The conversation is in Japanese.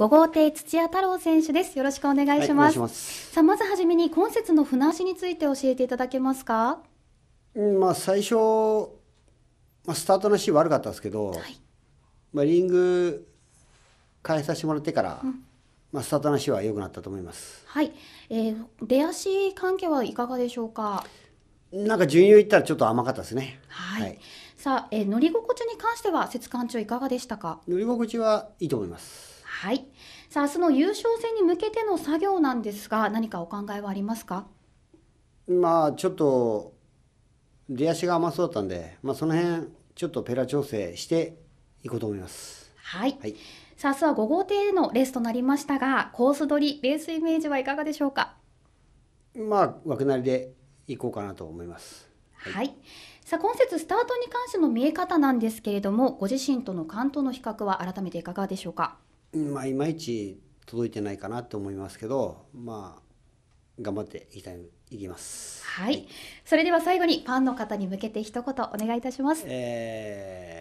五号艇土屋太郎選手です。よろしくお願いします。はい、ますさあまずはじめに今節の船足について教えていただけますか。うん、まあ最初、まあ、スタートのシーン悪かったですけど、はい、まあリング変えさせてもらってから、うん、まあスタートのシは良くなったと思います。はい。えー、出足関係はいかがでしょうか。なんか順位を言ったらちょっと甘かったですね。はい。はい、さあ、えー、乗り心地に関しては節間中いかがでしたか。乗り心地はいいと思います。はい。さあ、明日の優勝戦に向けての作業なんですが、何かお考えはありますかまあ、ちょっと、出足が甘そうだったんで、まあ、その辺、ちょっとペラ調整していこうと思います。はい。はい、さあ、明日は5号艇でのレースとなりましたが、コース取り、レースイメージはいかがでしょうかまあ、枠なりで行こうかなと思います。はい、はい、さあ今節スタートに関しての見え方なんですけれどもご自身との関東の比較は改めていかがでしょうかまあ、いまいち届いてないかなと思いますけど、まあ、頑張っていきたいいきます、はい、はい、それでは最後にファンの方に向けて一言お願いいたします。えー